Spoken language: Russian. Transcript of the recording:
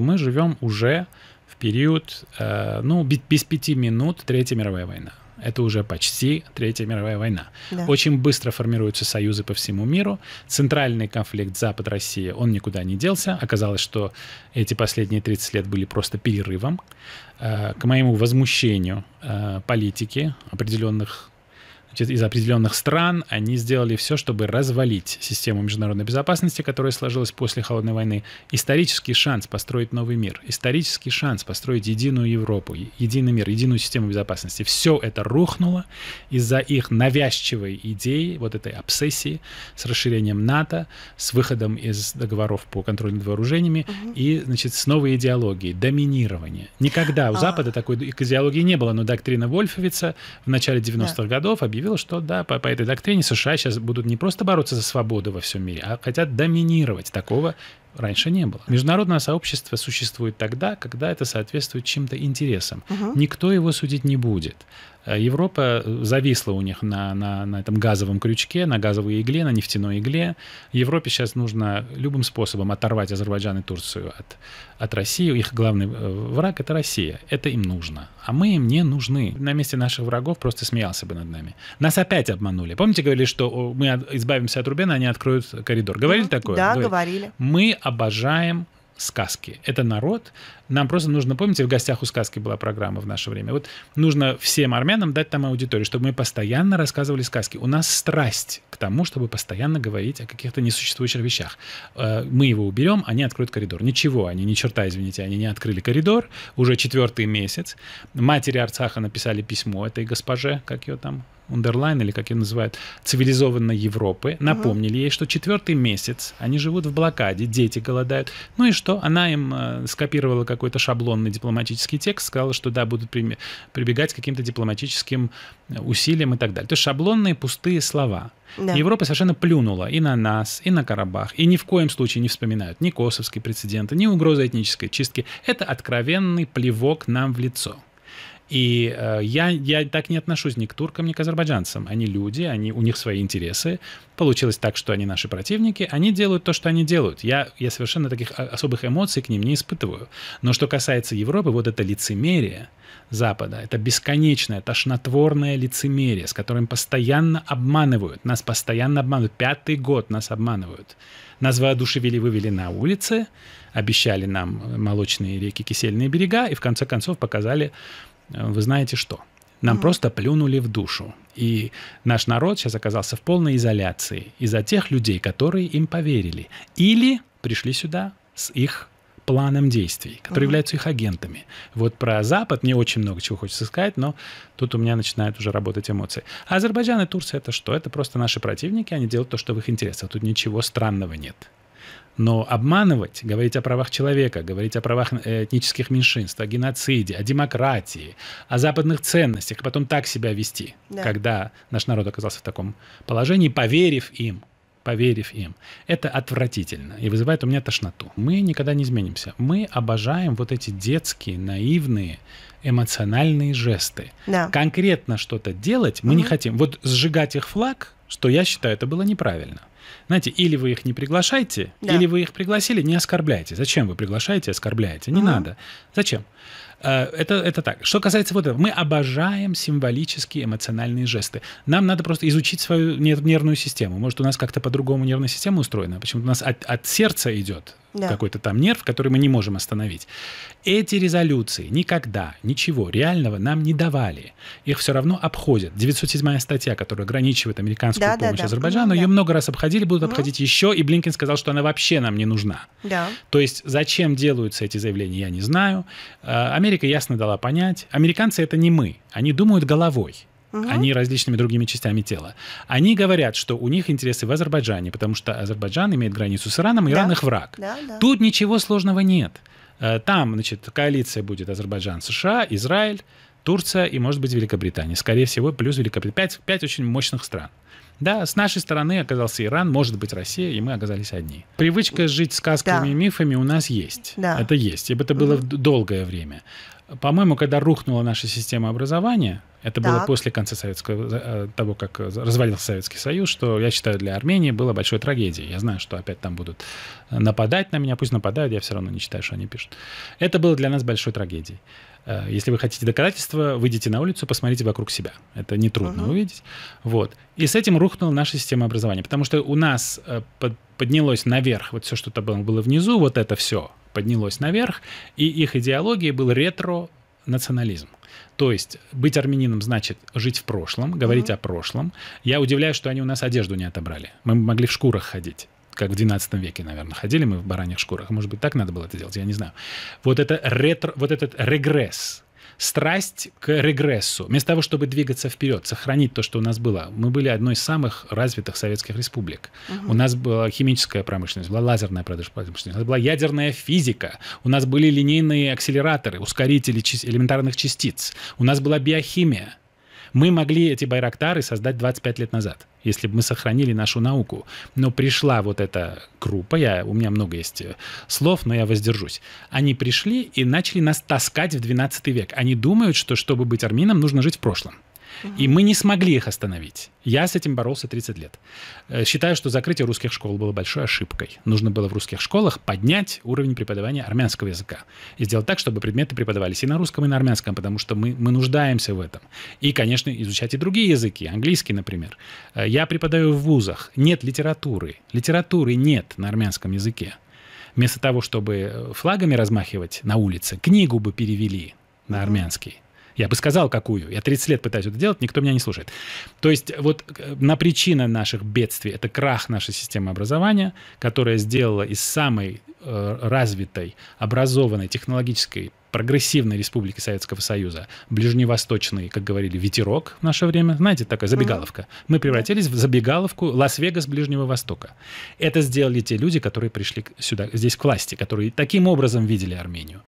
Мы живем уже в период, э, ну, без пяти минут Третья мировая война. Это уже почти Третья мировая война. Да. Очень быстро формируются союзы по всему миру. Центральный конфликт Запад-Россия, он никуда не делся. Оказалось, что эти последние 30 лет были просто перерывом. Э, к моему возмущению э, политики определенных из определенных стран, они сделали все, чтобы развалить систему международной безопасности, которая сложилась после Холодной войны. Исторический шанс построить новый мир, исторический шанс построить единую Европу, единый мир, единую систему безопасности. Все это рухнуло из-за их навязчивой идеи, вот этой обсессии с расширением НАТО, с выходом из договоров по контролю над вооружениями угу. и, значит, с новой идеологией, доминирования. Никогда у а... Запада такой идеологии не было, но доктрина Вольфовица в начале 90-х да. годов объявила, заявил, что да, по, по этой доктрине США сейчас будут не просто бороться за свободу во всем мире, а хотят доминировать. Такого раньше не было. Международное сообщество существует тогда, когда это соответствует чем-то интересам. Угу. Никто его судить не будет. Э, Европа э, зависла у них на, на, на этом газовом крючке, на газовой игле, на нефтяной игле. Европе сейчас нужно любым способом оторвать Азербайджан и Турцию от, от России. Их главный э, враг — это Россия. Это им нужно. А мы им не нужны. На месте наших врагов просто смеялся бы над нами. Нас опять обманули. Помните, говорили, что мы избавимся от Рубена, они а откроют коридор. Говорили такое? Да, говорили. Мы обожаем сказки. Это народ. Нам просто нужно, помните, в гостях у сказки была программа в наше время. Вот нужно всем армянам дать там аудиторию, чтобы мы постоянно рассказывали сказки. У нас страсть к тому, чтобы постоянно говорить о каких-то несуществующих вещах. Э, мы его уберем, они откроют коридор. Ничего, они ни черта, извините, они не открыли коридор. Уже четвертый месяц. Матери Арцаха написали письмо этой госпоже, как ее там, Ундерлайн, или как ее называют, цивилизованной Европы, напомнили ей, что четвертый месяц они живут в блокаде, дети голодают. Ну и что? Она им э, скопировала какой-то шаблонный дипломатический текст, сказала, что да, будут при, прибегать к каким-то дипломатическим э, усилиям и так далее. То есть шаблонные пустые слова. Да. Европа совершенно плюнула и на нас, и на Карабах, и ни в коем случае не вспоминают ни косовские прецеденты, ни угрозы этнической чистки. Это откровенный плевок нам в лицо. И э, я, я так не отношусь ни к туркам, ни к азербайджанцам. Они люди, они, у них свои интересы. Получилось так, что они наши противники. Они делают то, что они делают. Я, я совершенно таких а, особых эмоций к ним не испытываю. Но что касается Европы, вот это лицемерие Запада, это бесконечное, тошнотворное лицемерие, с которым постоянно обманывают. Нас постоянно обманывают. Пятый год нас обманывают. Нас воодушевили, вывели на улицы, обещали нам молочные реки, кисельные берега, и в конце концов показали вы знаете что? Нам mm-hmm. просто плюнули в душу. И наш народ сейчас оказался в полной изоляции из-за тех людей, которые им поверили. Или пришли сюда с их планом действий, которые mm-hmm. являются их агентами. Вот про Запад мне очень много чего хочется сказать, но тут у меня начинают уже работать эмоции. А Азербайджан и Турция это что? Это просто наши противники, они делают то, что в их интересах. Тут ничего странного нет. Но обманывать, говорить о правах человека, говорить о правах э, этнических меньшинств, о геноциде, о демократии, о западных ценностях, и потом так себя вести, да. когда наш народ оказался в таком положении, поверив им, поверив им. Это отвратительно и вызывает у меня тошноту. Мы никогда не изменимся. Мы обожаем вот эти детские, наивные, эмоциональные жесты. Да. Конкретно что-то делать мы угу. не хотим. Вот сжигать их флаг, что я считаю, это было неправильно. Знаете, или вы их не приглашаете, да. или вы их пригласили, не оскорбляйте. Зачем вы приглашаете, оскорбляете? Не угу. надо. Зачем? Э, это, это так. Что касается вот этого, мы обожаем символические эмоциональные жесты. Нам надо просто изучить свою нервную систему. Может, у нас как-то по-другому нервная система устроена. Почему-то у нас от, от сердца идет да. какой-то там нерв, который мы не можем остановить. Эти резолюции никогда ничего реального нам не давали. Их все равно обходят. 907 статья, которая ограничивает американскую да, помощь да, да. Азербайджану, да. ее много раз обходили обходили, будут угу. обходить еще, и Блинкин сказал, что она вообще нам не нужна. Да. То есть зачем делаются эти заявления, я не знаю. А, Америка ясно дала понять. Американцы это не мы, они думают головой угу. они различными другими частями тела. Они говорят, что у них интересы в Азербайджане, потому что Азербайджан имеет границу с Ираном, Иран да. их враг. Да, да. Тут ничего сложного нет. А, там, значит, коалиция будет Азербайджан, США, Израиль, Турция и, может быть, Великобритания. Скорее всего, плюс Великобритания. Пять, пять очень мощных стран. Да, с нашей стороны оказался Иран, может быть, Россия, и мы оказались одни. Привычка жить сказками да. и мифами у нас есть. Да. Это есть, ибо это было угу. долгое время. По-моему, когда рухнула наша система образования, это так. было после конца советского, э, того, как э, развалился Советский Союз, что, я считаю, для Армении было большой трагедией. Я знаю, что опять там будут э, нападать на меня, пусть нападают, я все равно не читаю, что они пишут. Это было для нас большой трагедией. Если вы хотите доказательства, выйдите на улицу, посмотрите вокруг себя. Это нетрудно угу. увидеть. Вот. И с этим рухнула наша система образования, потому что у нас поднялось наверх вот все, что то было, было внизу, вот это все, поднялось наверх, и их идеологией был ретро-национализм. То есть быть армянином значит жить в прошлом, говорить mm-hmm. о прошлом. Я удивляюсь, что они у нас одежду не отобрали. Мы могли в шкурах ходить как в 12 веке, наверное, ходили мы в бараньих шкурах. Может быть, так надо было это делать, я не знаю. Вот это ретро, вот этот регресс, страсть к регрессу. Вместо того, чтобы двигаться вперед, сохранить то, что у нас было. Мы были одной из самых развитых советских республик. Угу. У нас была химическая промышленность, была лазерная промышленность, у нас была ядерная физика, у нас были линейные акселераторы, ускорители элементарных частиц, у нас была биохимия. Мы могли эти байрактары создать 25 лет назад, если бы мы сохранили нашу науку. Но пришла вот эта группа, я, у меня много есть э, слов, но я воздержусь. Они пришли и начали нас таскать в 12 век. Они думают, что чтобы быть армином, нужно жить в прошлом. И мы не смогли их остановить. Я с этим боролся 30 лет. Э, считаю, что закрытие русских школ было большой ошибкой. Нужно было в русских школах поднять уровень преподавания армянского языка и сделать так, чтобы предметы преподавались и на русском, и на армянском, потому что мы, мы нуждаемся в этом. И, конечно, изучать и другие языки, английский, например. Э, я преподаю в вузах. Нет литературы. Литературы нет на армянском языке. Вместо того, чтобы э, флагами размахивать на улице, книгу бы перевели на армянский. Я бы сказал, какую. Я 30 лет пытаюсь это делать, никто меня не слушает. То есть вот э, на причина наших бедствий — это крах нашей системы образования, которая сделала из самой э, развитой, образованной, технологической, прогрессивной республики Советского Союза ближневосточный, как говорили, ветерок в наше время. Знаете, такая забегаловка. Мы превратились в забегаловку Лас-Вегас Ближнего Востока. Это сделали те люди, которые пришли сюда, здесь к власти, которые таким образом видели Армению.